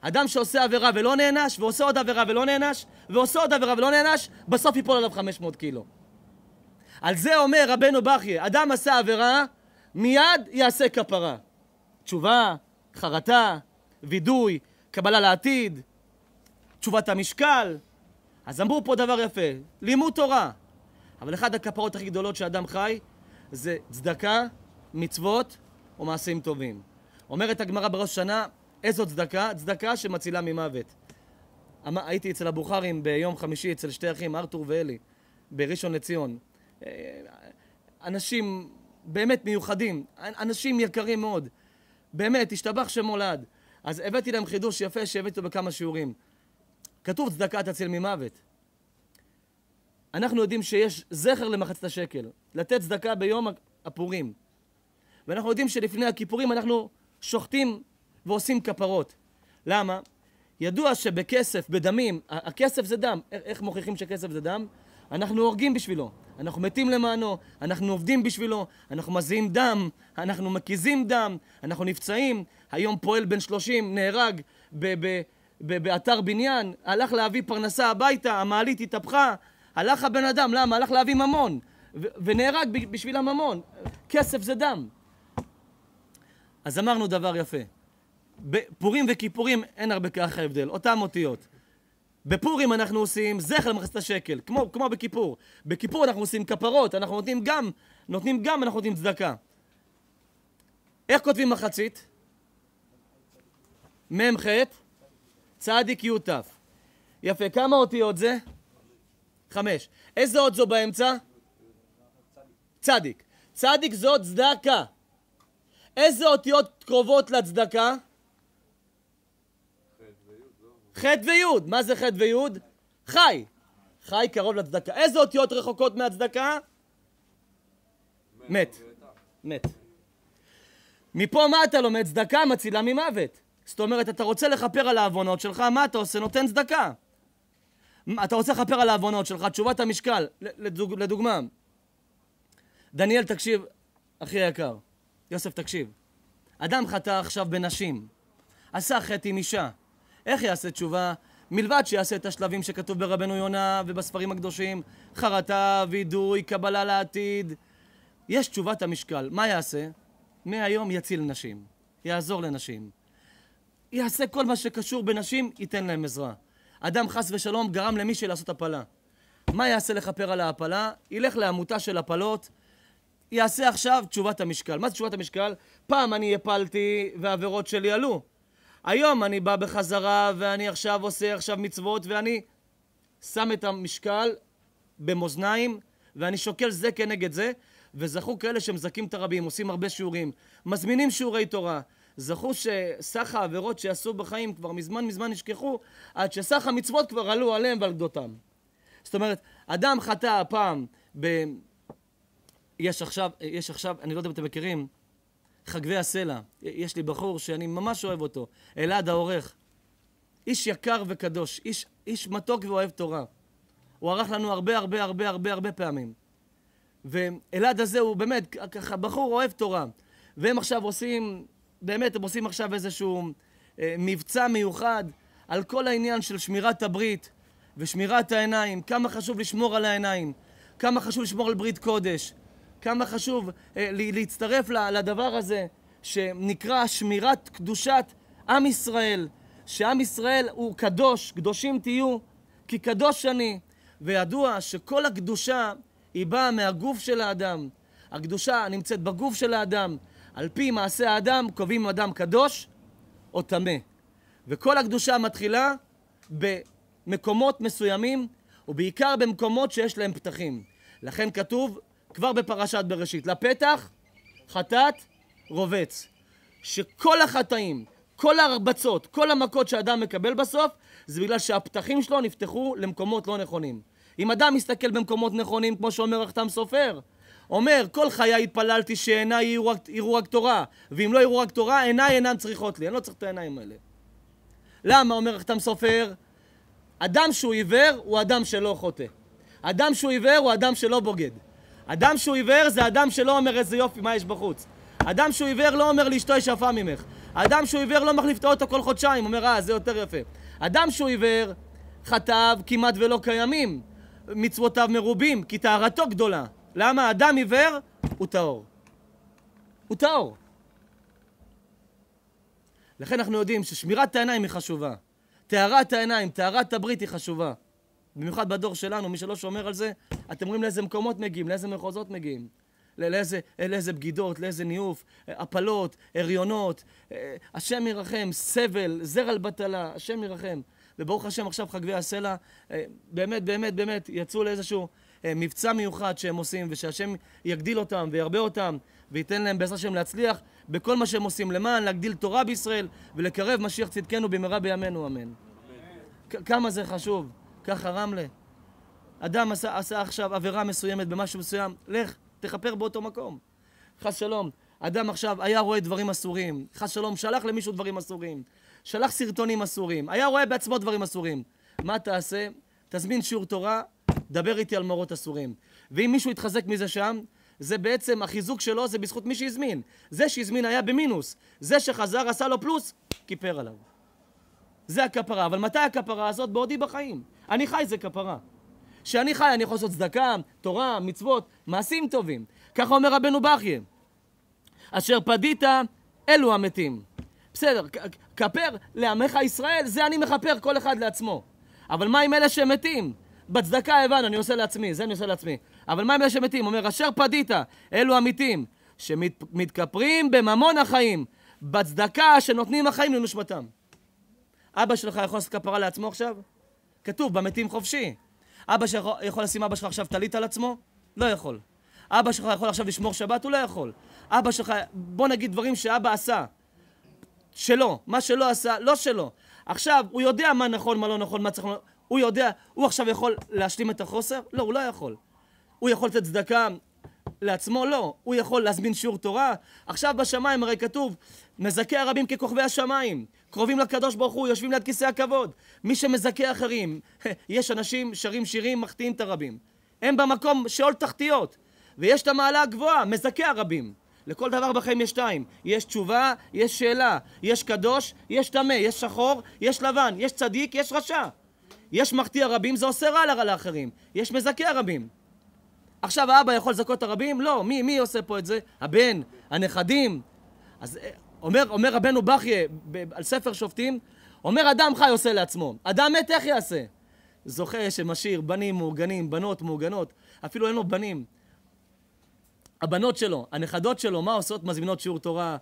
אדם שעושה עבירה ולא נענש, ועושה עוד עבירה ולא נענש, ועושה עוד עבירה ולא נענש, בסוף ייפול עליו 500 קילו. על זה אומר רבנו בכי, אדם עשה עבירה, מיד יעשה כפרה. תשובה, חרטה, וידוי, קבלה לעתיד, תשובת המשקל. אז אמרו פה דבר יפה, לימוד תורה. אבל אחת הכפרות הכי גדולות שאדם חי זה צדקה, מצוות או מעשים טובים. אומרת הגמרא בראש השנה, איזו צדקה? צדקה שמצילה ממוות. אמ-, הייתי אצל הבוכרים ביום חמישי, אצל שתי אחים, ארתור ואלי, בראשון לציון. אה, אנשים באמת מיוחדים, אנשים יקרים מאוד. באמת, השתבח שמולד. אז הבאתי להם חידוש יפה שהבאתי אותו בכמה שיעורים. כתוב צדקה תציל ממוות. אנחנו יודעים שיש זכר למחצת השקל, לתת צדקה ביום הפורים. ואנחנו יודעים שלפני הכיפורים אנחנו שוחטים ועושים כפרות. למה? ידוע שבכסף, בדמים, הכסף זה דם. איך מוכיחים שכסף זה דם? אנחנו הורגים בשבילו, אנחנו מתים למענו, אנחנו עובדים בשבילו, אנחנו מזיעים דם, אנחנו מקיזים דם, אנחנו נפצעים, היום פועל בן 30 נהרג ב- ב- ב- באתר בניין, הלך להביא פרנסה הביתה, המעלית התהפכה, הלך הבן אדם, למה? הלך להביא ממון, ו- ונהרג בשביל הממון, כסף זה דם. אז אמרנו דבר יפה, בפורים וכיפורים אין הרבה ככה הבדל, אותם אותיות. בפורים אנחנו עושים זכר למחצת השקל, כמו, כמו בכיפור. בכיפור אנחנו עושים כפרות, אנחנו נותנים גם, נותנים גם, אנחנו נותנים צדקה. איך כותבים מחצית? מ"ח, צדיק י"ת. יפה, כמה אותיות זה? חמש. איזה אות זו באמצע? צדיק. צדיק זאת צדקה. איזה אותיות קרובות לצדקה? ח' וי'. מה זה ח' וי'? חי. חי קרוב לצדקה. איזה אותיות רחוקות מהצדקה? מת. מת. מפה מה אתה לומד? צדקה מצילה ממוות. זאת אומרת, אתה רוצה לכפר על העוונות שלך, מה אתה עושה? נותן צדקה. אתה רוצה לכפר על העוונות שלך, תשובת המשקל, לדוג, לדוגמה. דניאל, תקשיב, אחי היקר. יוסף, תקשיב. אדם חטא עכשיו בנשים. עשה חטא עם אישה. איך יעשה תשובה? מלבד שיעשה את השלבים שכתוב ברבנו יונה ובספרים הקדושים, חרטה, וידוי, קבלה לעתיד. יש תשובת המשקל, מה יעשה? מהיום יציל נשים, יעזור לנשים. יעשה כל מה שקשור בנשים, ייתן להם עזרה. אדם חס ושלום גרם למישהי לעשות הפלה. מה יעשה לכפר על ההפלה? ילך לעמותה של הפלות, יעשה עכשיו תשובת המשקל. מה זה תשובת המשקל? פעם אני הפלתי והעבירות שלי עלו. היום אני בא בחזרה, ואני עכשיו עושה עכשיו מצוות, ואני שם את המשקל במאזניים, ואני שוקל זה כנגד זה, וזכו כאלה שמזכים את הרבים, עושים הרבה שיעורים, מזמינים שיעורי תורה. זכו שסך העבירות שעשו בחיים כבר מזמן מזמן נשכחו, עד שסך המצוות כבר עלו עליהם ועל גדותם. זאת אומרת, אדם חטא פעם ב... יש עכשיו, יש עכשיו, אני לא יודע אם אתם מכירים, חגבי הסלע. יש לי בחור שאני ממש אוהב אותו, אלעד העורך. איש יקר וקדוש, איש, איש מתוק ואוהב תורה. הוא ערך לנו הרבה הרבה הרבה הרבה הרבה פעמים. ואלעד הזה הוא באמת, ככה, בחור אוהב תורה. והם עכשיו עושים, באמת, הם עושים עכשיו איזשהו אה, מבצע מיוחד על כל העניין של שמירת הברית ושמירת העיניים, כמה חשוב לשמור על העיניים, כמה חשוב לשמור על ברית קודש, כמה חשוב אה, להצטרף לדבר הזה שנקרא שמירת קדושת עם ישראל, שעם ישראל הוא קדוש, קדושים תהיו, כי קדוש אני. וידוע שכל הקדושה היא באה מהגוף של האדם. הקדושה נמצאת בגוף של האדם. על פי מעשה האדם קובעים אדם קדוש או טמא. וכל הקדושה מתחילה במקומות מסוימים, ובעיקר במקומות שיש להם פתחים. לכן כתוב, כבר בפרשת בראשית. לפתח, חטאת, רובץ. שכל החטאים, כל ההרבצות, כל המכות שאדם מקבל בסוף, זה בגלל שהפתחים שלו נפתחו למקומות לא נכונים. אם אדם מסתכל במקומות נכונים, כמו שאומר החתם סופר, אומר, כל חיי התפללתי שעיניי יראו רק תורה, ואם לא יראו רק תורה, עיניי אינן צריכות לי, אני לא צריך את העיניים האלה. למה, אומר החתם סופר, אדם שהוא עיוור הוא אדם שלא חוטא. אדם שהוא עיוור הוא אדם שלא בוגד. אדם שהוא עיוור זה אדם שלא אומר איזה יופי, מה יש בחוץ. אדם שהוא עיוור לא אומר לאשתו יש יפה ממך. אדם שהוא עיוור לא מחליף את האוטו כל חודשיים, אומר אה, זה יותר יפה. אדם שהוא עיוור, חטאיו כמעט ולא קיימים, מצוותיו מרובים, כי טהרתו גדולה. למה? אדם עיוור הוא טהור. הוא טהור. לכן אנחנו יודעים ששמירת העיניים היא חשובה. טהרת העיניים, טהרת הברית היא חשובה. במיוחד בדור שלנו, מי שלא שומר על זה, אתם רואים לאיזה מקומות מגיעים, לאיזה מחוזות מגיעים. לאיזה, לאיזה בגידות, לאיזה ניאוף, אה, הפלות, הריונות, אה, השם ירחם, סבל, זר על בטלה, השם ירחם. וברוך השם עכשיו חגבי הסלע, אה, באמת, באמת, באמת, יצאו לאיזשהו מבצע מיוחד שהם עושים, ושהשם יגדיל אותם וירבה אותם, וייתן להם בעזרת השם להצליח בכל מה שהם עושים, למען להגדיל תורה בישראל ולקרב משיח צדקנו במהרה בימינו, אמן. אמן. כמה זה חשוב. ככה רמלה. אדם עשה, עשה עכשיו עבירה מסוימת במשהו מסוים, לך, תכפר באותו מקום. חס שלום, אדם עכשיו היה רואה דברים אסורים, חס שלום, שלח למישהו דברים אסורים, שלח סרטונים אסורים, היה רואה בעצמו דברים אסורים. מה תעשה? תזמין שיעור תורה, דבר איתי על מורות אסורים. ואם מישהו יתחזק מזה שם, זה בעצם, החיזוק שלו זה בזכות מי שהזמין. זה שהזמין היה במינוס. זה שחזר עשה לו פלוס, כיפר עליו. זה הכפרה. אבל מתי הכפרה הזאת? בעודי בחיים. אני חי זה כפרה. כשאני חי אני יכול לעשות צדקה, תורה, מצוות, מעשים טובים. ככה אומר רבנו בכייה. אשר פדית, אלו המתים. בסדר, כפר לעמך ישראל, זה אני מכפר כל אחד לעצמו. אבל מה עם אלה שמתים? בצדקה הבנו, אני עושה לעצמי, זה אני עושה לעצמי. אבל מה עם אלה שמתים? אומר, אשר פדית, אלו המתים, שמתכפרים בממון החיים, בצדקה שנותנים החיים לנשמתם. אבא שלך יכול לעשות כפרה לעצמו עכשיו? כתוב, במתים חופשי. אבא שלך יכול לשים אבא שלך עכשיו טלית על עצמו? לא יכול. אבא שלך יכול עכשיו לשמור שבת? הוא לא יכול. אבא שלך, בוא נגיד דברים שאבא עשה. שלא. מה שלא עשה, לא שלא. עכשיו, הוא יודע מה נכון, מה לא נכון, מה צריך... לא- הוא יודע, הוא עכשיו יכול להשלים את החוסר? לא, הוא לא יכול. הוא יכול לתת צדקה, לעצמו לא, הוא יכול להזמין שיעור תורה. עכשיו בשמיים הרי כתוב, מזכה הרבים ככוכבי השמיים, קרובים לקדוש ברוך הוא, יושבים ליד כיסא הכבוד. מי שמזכה אחרים, יש אנשים שרים שירים, מחטיאים את הרבים. הם במקום שאול תחתיות, ויש את המעלה הגבוהה, מזכה הרבים. לכל דבר בחיים יש שתיים, יש תשובה, יש שאלה, יש קדוש, יש טמא, יש שחור, יש לבן, יש צדיק, יש רשע. יש מחטיא הרבים, זה עושה רע לאחרים, יש מזכה הרבים. עכשיו האבא יכול לזכות את הרבים? לא, מי, מי עושה פה את זה? הבן, הנכדים. אז אה, אומר, אומר רבנו בכייה על ספר שופטים, אומר אדם חי עושה לעצמו, אדם מת איך יעשה? זוכה שמשאיר בנים מאורגנים, בנות מאורגנות, אפילו אין לו בנים. הבנות שלו, הנכדות שלו, מה עושות? מזמינות שיעור תורה,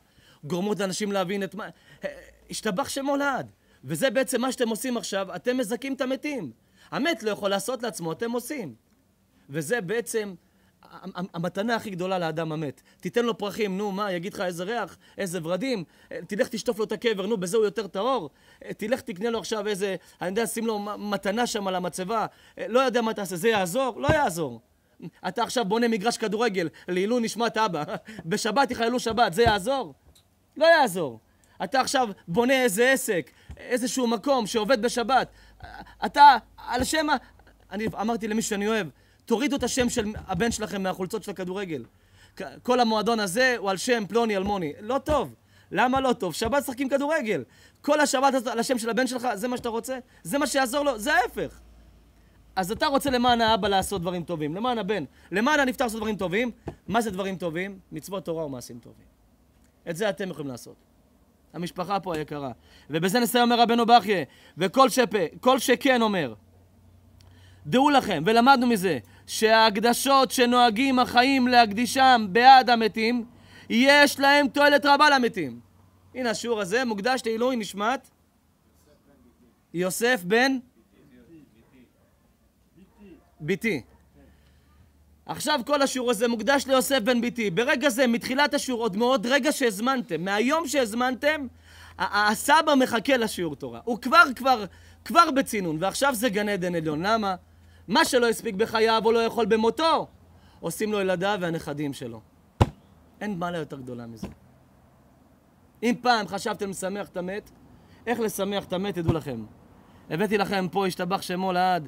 גורמות לאנשים להבין את מה... אה, השתבח שמו לעד. וזה בעצם מה שאתם עושים עכשיו, אתם מזכים את המתים. המת לא יכול לעשות לעצמו, אתם עושים. וזה בעצם המתנה הכי גדולה לאדם המת. תיתן לו פרחים, נו, מה, יגיד לך איזה ריח, איזה ורדים, אה, תלך תשטוף לו את הקבר, נו, בזה הוא יותר טהור. אה, תלך תקנה לו עכשיו איזה, אני יודע, שים לו מתנה שם על המצבה, אה, לא יודע מה תעשה, זה יעזור? לא יעזור. אתה עכשיו בונה מגרש כדורגל לעילוי נשמת אבא, בשבת יחללו שבת, זה יעזור? לא יעזור. אתה עכשיו בונה איזה עסק, איזשהו מקום שעובד בשבת, אתה, על שם, ה... אני אמרתי למישהו שאני אוהב, תורידו את השם של הבן שלכם מהחולצות של הכדורגל. כל המועדון הזה הוא על שם פלוני אלמוני. לא טוב. למה לא טוב? שבת שחקים כדורגל. כל השבת הזאת על השם של הבן שלך, זה מה שאתה רוצה? זה מה שיעזור לו? זה ההפך. אז אתה רוצה למען האבא לעשות דברים טובים, למען הבן. למען הנפטר לעשות דברים טובים. מה זה דברים טובים? מצוות תורה ומעשים טובים. את זה אתם יכולים לעשות. המשפחה פה היקרה. ובזה נסיים אומר רבנו בכייה, וכל שפה, כל שכן אומר. דעו לכם, ולמדנו מזה, שההקדשות שנוהגים החיים להקדישם בעד המתים, יש להם תועלת רבה למתים. הנה השיעור הזה מוקדש לעילוי נשמת יוסף בן ביתי. עכשיו כל השיעור הזה מוקדש ליוסף בן ביתי. ברגע זה, מתחילת השיעור, עוד מאוד רגע שהזמנתם, מהיום שהזמנתם, הסבא מחכה לשיעור תורה. הוא כבר, כבר, כבר בצינון, ועכשיו זה גן עדן עליון. למה? מה שלא הספיק בחייו או לא יכול במותו, עושים לו ילדיו והנכדים שלו. אין מעלה יותר גדולה מזה. אם פעם חשבתם לשמח את המת, איך לשמח את המת תדעו לכם. הבאתי לכם פה, השתבח שמו לעד,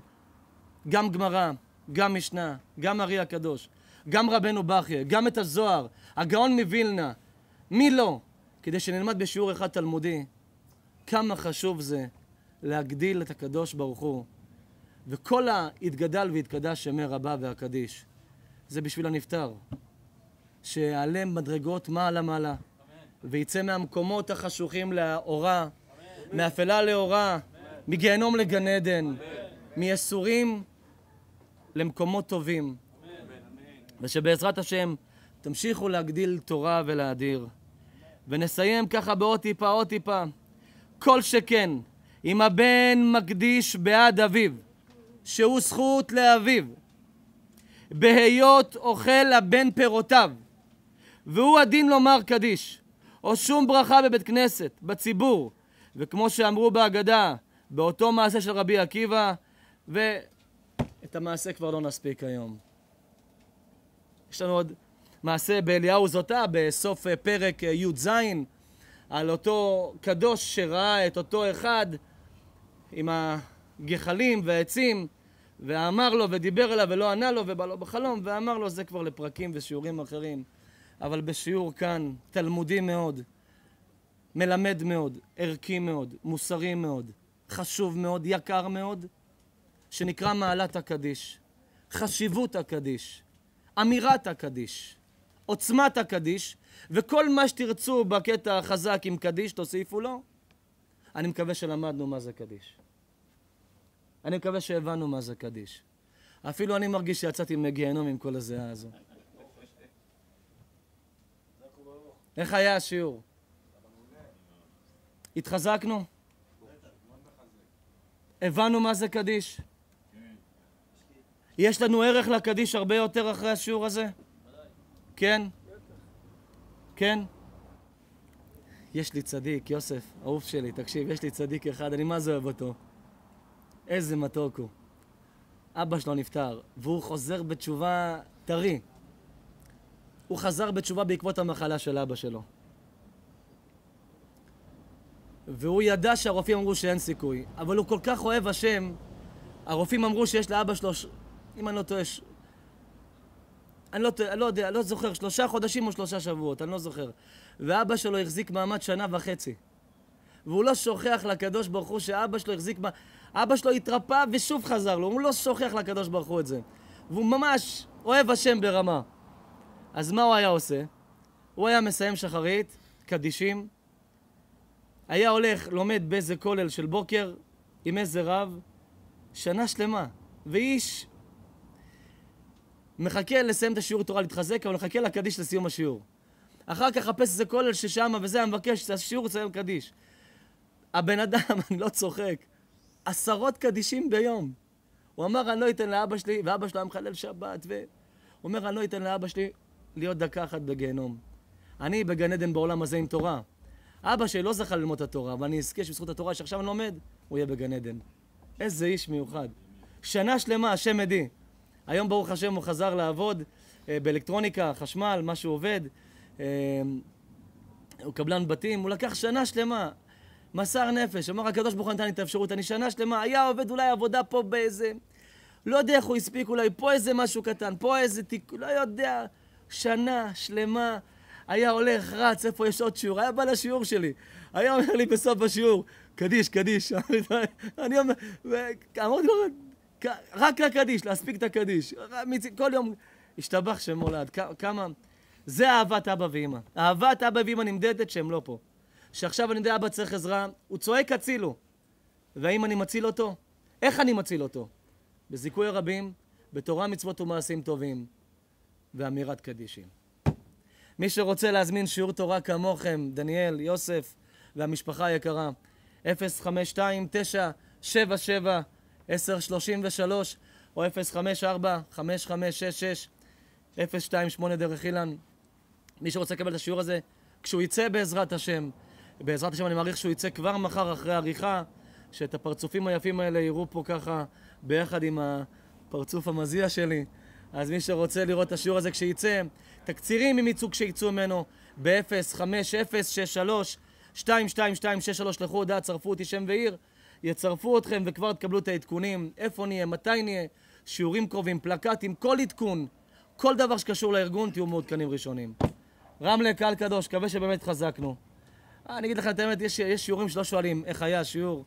גם גמרא, גם משנה, גם ארי הקדוש, גם רבנו בכיה, גם את הזוהר, הגאון מווילנה. מי לא? כדי שנלמד בשיעור אחד תלמודי כמה חשוב זה להגדיל את הקדוש ברוך הוא וכל ה"התגדל והתקדש" שמי רבה והקדיש", זה בשביל הנפטר. שיעלה מדרגות מעלה-מעלה, ויצא מהמקומות החשוכים לאורה, מאפלה לאורה, מגיהנום לגן עדן, מייסורים למקומות טובים. ושבעזרת השם תמשיכו להגדיל תורה ולהדיר. ונסיים ככה בעוד טיפה, עוד טיפה. כל שכן, אם הבן מקדיש בעד אביו, שהוא זכות לאביו, בהיות אוכל לבן פירותיו, והוא הדין לומר קדיש, או שום ברכה בבית כנסת, בציבור, וכמו שאמרו בהגדה, באותו מעשה של רבי עקיבא, ואת המעשה כבר לא נספיק היום. יש לנו עוד מעשה באליהו זוטה, בסוף אה, פרק אה, י"ז, על אותו קדוש שראה את אותו אחד עם ה... הגחלים והעצים, ואמר לו ודיבר אליו ולא ענה לו ובא לו בחלום, ואמר לו זה כבר לפרקים ושיעורים אחרים. אבל בשיעור כאן, תלמודי מאוד, מלמד מאוד, ערכי מאוד, מוסרי מאוד, חשוב מאוד, יקר מאוד, שנקרא מעלת הקדיש, חשיבות הקדיש, אמירת הקדיש, עוצמת הקדיש, וכל מה שתרצו בקטע החזק עם קדיש, תוסיפו לו. אני מקווה שלמדנו מה זה קדיש. אני מקווה שהבנו מה זה קדיש. אפילו אני מרגיש שיצאתי מגיהנום עם כל הזיעה הזו. איך היה השיעור? התחזקנו? הבנו מה זה קדיש? יש לנו ערך לקדיש הרבה יותר אחרי השיעור הזה? כן? כן? יש לי צדיק, יוסף, אהוב שלי, תקשיב, יש לי צדיק אחד, אני מה זה אוהב אותו. איזה מתוק הוא. אבא שלו נפטר, והוא חוזר בתשובה טרי. הוא חזר בתשובה בעקבות המחלה של אבא שלו. והוא ידע שהרופאים אמרו שאין סיכוי, אבל הוא כל כך אוהב השם, הרופאים אמרו שיש לאבא שלו, אם אני לא טועה, ש... אני לא, אני לא יודע, אני לא זוכר, שלושה חודשים או שלושה שבועות, אני לא זוכר. ואבא שלו החזיק מעמד שנה וחצי. והוא לא שוכח לקדוש ברוך הוא שאבא שלו החזיק... מעמד... אבא שלו התרפא ושוב חזר לו, הוא לא שוכח לקדוש ברוך הוא את זה. והוא ממש אוהב השם ברמה. אז מה הוא היה עושה? הוא היה מסיים שחרית, קדישים, היה הולך, לומד באיזה כולל של בוקר, עם איזה רב, שנה שלמה. ואיש מחכה לסיים את השיעור תורה להתחזק, אבל מחכה לקדיש לסיום השיעור. אחר כך חפש איזה כולל ששמה וזה, המבקש, השיעור תסיים קדיש. הבן אדם, אני לא צוחק, עשרות קדישים ביום. הוא אמר, אני לא אתן לאבא שלי, ואבא שלו היה מחלל שבת, ו... הוא אומר, אני לא אתן לאבא שלי להיות דקה אחת בגיהנום. אני בגן עדן בעולם הזה עם תורה. אבא שלי לא זכה ללמוד את התורה, אבל אני אזכה שבזכות התורה שעכשיו אני לומד, הוא יהיה בגן עדן. איזה איש מיוחד. שנה שלמה, השם עדי. היום, ברוך השם, הוא חזר לעבוד אה, באלקטרוניקה, חשמל, מה שהוא עובד. אה, הוא קבלן בתים, הוא לקח שנה שלמה. מסר נפש, אמר הקדוש ברוך הוא נתן לי את האפשרות, אני שנה שלמה, היה עובד אולי עבודה פה באיזה, לא יודע איך הוא הספיק, אולי פה איזה משהו קטן, פה איזה תיק, לא יודע, שנה שלמה, היה הולך, רץ, איפה יש עוד שיעור, היה בא לשיעור שלי, היה אומר לי בסוף השיעור, קדיש, קדיש, אני אומר, אמרתי לו, רק לקדיש, להספיק את הקדיש, כל יום, השתבח שמו לעד, כמה, זה אהבת אבא ואמא, אהבת אבא ואמא נמדדת שהם לא פה. שעכשיו אני יודע, אבא צריך עזרה, הוא צועק הצילו. והאם אני מציל אותו? איך אני מציל אותו? בזיכוי הרבים, בתורה, מצוות ומעשים טובים, ואמירת קדישים. מי שרוצה להזמין שיעור תורה כמוכם, דניאל, יוסף והמשפחה היקרה, 052 977 1033 או 054 5566 028 דרך אילן. מי שרוצה לקבל את השיעור הזה, כשהוא יצא בעזרת השם, בעזרת השם אני מעריך שהוא יצא כבר מחר אחרי עריכה, שאת הפרצופים היפים האלה יראו פה ככה ביחד עם הפרצוף המזיע שלי. אז מי שרוצה לראות את השיעור הזה כשיצא, תקצירים עם ייצוג שיצאו ממנו ב 050 63 222 63 לכו הודעה, צרפו אותי שם ועיר, יצרפו אתכם וכבר תקבלו את העדכונים, איפה נהיה, מתי נהיה, שיעורים קרובים, פלקטים, כל עדכון, כל דבר שקשור לארגון, תהיו מעודכנים ראשונים. רמלה, קהל קדוש, מקווה שבאמת חזקנו. אה, אני אגיד לך את האמת, יש, יש שיעורים שלא שואלים איך היה השיעור,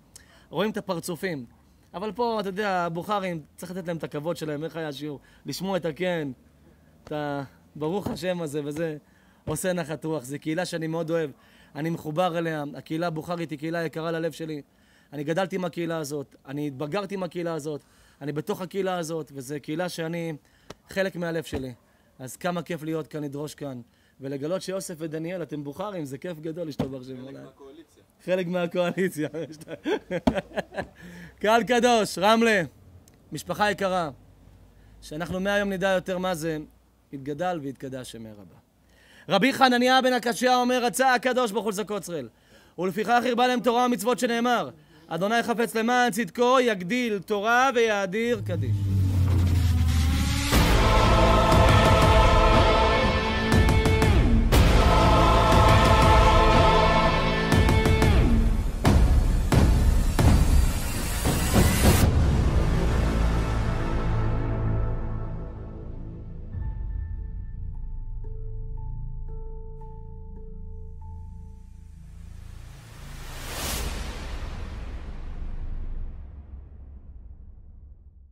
רואים את הפרצופים. אבל פה, אתה יודע, הבוכרים, צריך לתת להם את הכבוד שלהם, איך היה השיעור. לשמוע את הכן, את הברוך השם הזה וזה, עושה נחת רוח. זו קהילה שאני מאוד אוהב, אני מחובר אליה. הקהילה הבוכרית היא קהילה יקרה ללב שלי. אני גדלתי עם הקהילה הזאת, אני התבגרתי עם הקהילה הזאת, אני בתוך הקהילה הזאת, וזו קהילה שאני חלק מהלב שלי. אז כמה כיף להיות כאן, לדרוש כאן. ולגלות שיוסף ודניאל, אתם בוכרים, זה כיף גדול להשתבח שם. חלק מהקואליציה. חלק מהקואליציה. קהל קדוש, רמלה, משפחה יקרה, שאנחנו מהיום נדע יותר מה זה, התגדל והתקדש אמר רבה. רבי חנניה בן הקשיא אומר, רצה הקדוש ברוך הוא לזכות ישראל. ולפיכך הרבה להם תורה ומצוות שנאמר, אדוני חפץ למען צדקו, יגדיל תורה ויאדיר קדיש.